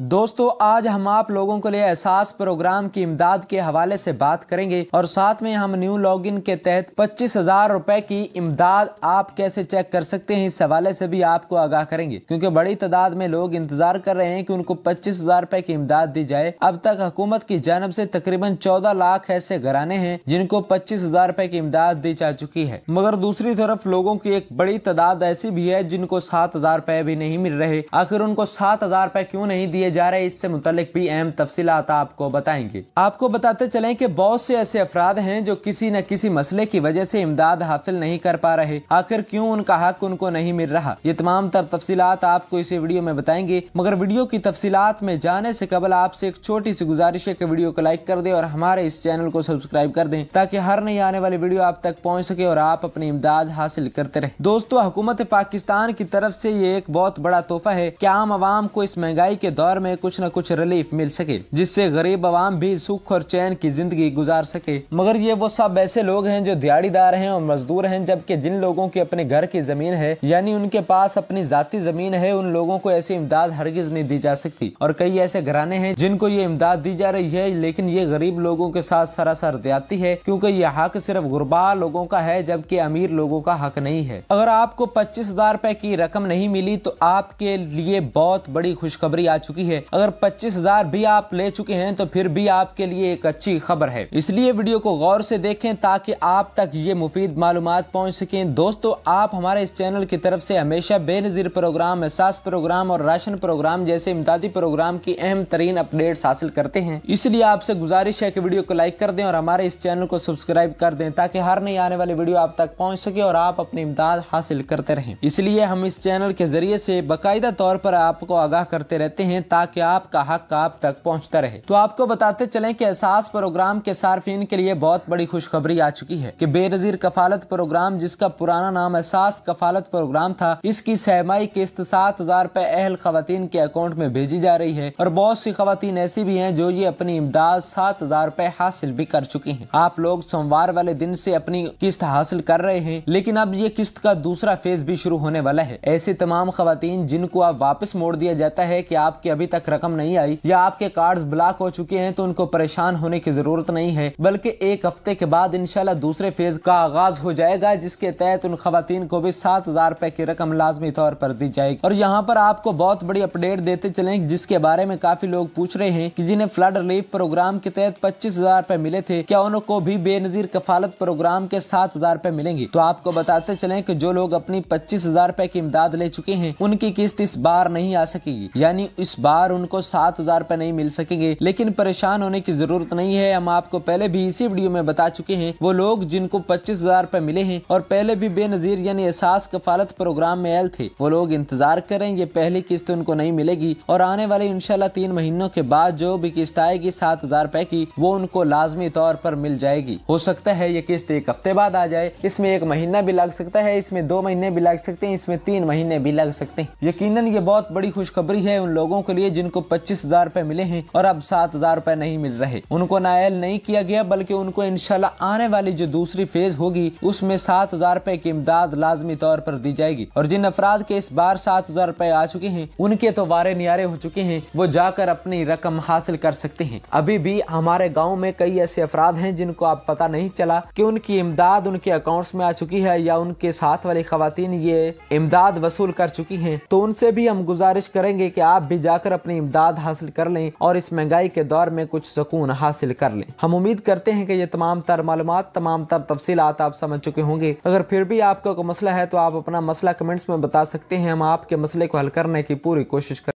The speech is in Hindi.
दोस्तों आज हम आप लोगों के लिए एहसास प्रोग्राम की इमदाद के हवाले से बात करेंगे और साथ में हम न्यू लॉगिन के तहत पच्चीस हजार रूपए की इमदाद आप कैसे चेक कर सकते हैं इस हवाले से भी आपको आगाह करेंगे क्योंकि बड़ी तादाद में लोग इंतजार कर रहे हैं कि उनको पच्चीस हजार रूपए की इमदाद दी जाए अब तक हुकूमत की जानब ऐसी तकरीबन चौदह लाख ऐसे घराने हैं जिनको पच्चीस हजार रूपए की इमदाद दी जा चुकी है मगर दूसरी तरफ लोगों की एक बड़ी तादाद ऐसी भी है जिनको सात हजार रूपए भी नहीं मिल रहे आखिर उनको सात हजार रूपए क्यूँ नहीं दिए किए जा रहे इससे मुतलिक भी अहम तफसी आपको बताएंगे आपको बताते चले की बहुत से ऐसे अफराद हैं जो किसी न किसी मसले की वजह से इमदाद हासिल नहीं कर पा रहे आखिर क्यूँ उनका हक उनको नहीं मिल रहा ये तमाम तर तफसीत आपको इसी वीडियो में बताएंगे मगर वीडियो की तफसीत में जाने से कबल आपसे एक छोटी सी गुजारिश है कि वीडियो को लाइक कर दे और हमारे इस चैनल को सब्सक्राइब कर दें ताकि हर नई आने वाली वीडियो आप तक पहुँच सके और आप अपनी इमदाद हासिल करते रहे दोस्तों हुकूमत पाकिस्तान की तरफ से ये एक बहुत बड़ा तोहफा है की आम आवाम को इस महंगाई के दौर भर में कुछ न कुछ रिलीफ मिल सके जिससे गरीब आवाम भी सुख और चैन की जिंदगी गुजार सके मगर ये वो सब ऐसे लोग हैं जो दिहाड़ीदार हैं और मजदूर हैं जबकि जिन लोगों की अपने घर की जमीन है यानी उनके पास अपनी जाती जमीन है उन लोगों को ऐसी इमदाद हरगिज नहीं दी जा सकती और कई ऐसे घराने हैं जिनको ये इमदाद दी जा रही है लेकिन ये गरीब लोगों के साथ सरासर दयाती है क्योंकि ये हक सिर्फ गुरबा लोगों का है जबकि अमीर लोगों का हक नहीं है अगर आपको पच्चीस हजार रुपए की रकम नहीं मिली तो आपके लिए बहुत बड़ी खुशखबरी आ चुकी है अगर पच्चीस हजार भी आप ले चुके हैं तो फिर भी आपके लिए एक अच्छी खबर है इसलिए वीडियो को गौर से देखें ताकि आप तक ये मुफीद मालूम पहुँच सके दोस्तों आप हमारे इस चैनल की तरफ से हमेशा बेनजीर प्रोग्राम एहसास प्रोग्राम और राशन प्रोग्राम जैसे इमदादी प्रोग्राम की अहम तरीन अपडेट हासिल करते हैं इसलिए आपसे गुजारिश है की वीडियो को लाइक कर दें और हमारे इस चैनल को सब्सक्राइब कर दें ताकि हर नई आने वाली वीडियो आप तक पहुँच सके और आप अपनी इमदाद हासिल करते रहें इसलिए हम इस चैनल के जरिए से बाकायदा तौर पर आपको आगाह करते रहते हैं ताकि आपका हक आप तक पहुँचता रहे तो आपको बताते चले की एहसास प्रोग्राम के सार्फिन के लिए बहुत बड़ी खुशखबरी आ चुकी है की बेनजीर कफालत प्रोग्राम जिसका पुराना नाम एहसास कफालत प्रोग्राम था इसकी सहमाई किस्त सात हजार रूपए अहल खातन के अकाउंट में भेजी जा रही है और बहुत सी खातन ऐसी भी है जो ये अपनी इमदाद सात हजार रूपए हासिल भी कर चुकी है आप लोग सोमवार वाले दिन ऐसी अपनी किस्त हासिल कर रहे हैं लेकिन अब ये किस्त का दूसरा फेज भी शुरू होने वाला है ऐसी तमाम खातन जिनको आप वापस मोड़ दिया जाता है की आपके अभी अभी तक रकम नहीं आई या आपके कार्ड ब्लॉक हो चुके हैं तो उनको परेशान होने की जरूरत नहीं है बल्कि एक हफ्ते के बाद इनशाला दूसरे फेज का आगाज हो जाएगा जिसके तहत उन खातन को भी सात हजार रुपए की रकम लाजमी तौर पर दी जाएगी और यहाँ पर आपको बहुत बड़ी अपडेट देते चले जिसके बारे में काफी लोग पूछ रहे हैं की जिन्हें फ्लड रिलीफ प्रोग्राम के तहत पच्चीस हजार रूपए मिले थे क्या उनको भी बेनजीर कफालत प्रोग्राम के सात हजार रूपए मिलेंगे तो आपको बताते चले की जो लोग अपनी पच्चीस हजार रूपए की इमदाद ले चुके हैं उनकी किस्त इस बार नहीं आ सकेगी यानी इस बार उनको सात हजार रुपए नहीं मिल सकेंगे लेकिन परेशान होने की जरूरत नहीं है हम आपको पहले भी इसी वीडियो में बता चुके हैं वो लोग जिनको पच्चीस हजार रूपए मिले हैं और पहले भी बेनजीर यानी एहसास कफालत प्रोग्राम में एल थे वो लोग इंतजार करें ये पहली किस्त उनको नहीं मिलेगी और आने वाले इनशाला तीन महीनों के बाद जो भी किस्त आएगी सात हजार रूपए की वो उनको लाजमी तौर पर मिल जाएगी हो सकता है ये किस्त एक हफ्ते बाद आ जाए इसमें एक महीना भी लग सकता है इसमें दो महीने भी लग सकते हैं इसमें तीन महीने भी लग सकते हैं यकीनन ये बहुत बड़ी खुशखबरी है उन लोगों के लिए जिनको पच्चीस हजार रूपए मिले हैं और अब सात हजार रूपए नहीं मिल रहे उनको नायल नहीं किया गया बल्कि उनको इनशाला आने वाली जो दूसरी फेज होगी उसमें सात हजार की इमदाद लाजमी तौर पर दी जाएगी और जिन अफराद के इस बार सात हजार आ चुके हैं उनके तो वारे नियारे हो चुके हैं वो जाकर अपनी रकम हासिल कर सकते हैं अभी भी हमारे गाँव में कई ऐसे अफराद हैं जिनको आप पता नहीं चला की उनकी इमदाद उनके अकाउंट्स में आ चुकी है या उनके साथ वाली खातन ये इमदाद वसूल कर चुकी है तो उनसे भी हम गुजारिश करेंगे की आप भी जाकर जाकर अपनी इमदाद हासिल कर लें और इस महंगाई के दौर में कुछ सुकून हासिल कर लें हम उम्मीद करते हैं कि ये तमाम तर मालूम तमाम तर तफसी आप समझ चुके होंगे अगर फिर भी आपका कोई मसला है तो आप अपना मसला कमेंट्स में बता सकते हैं हम आपके मसले को हल करने की पूरी कोशिश करें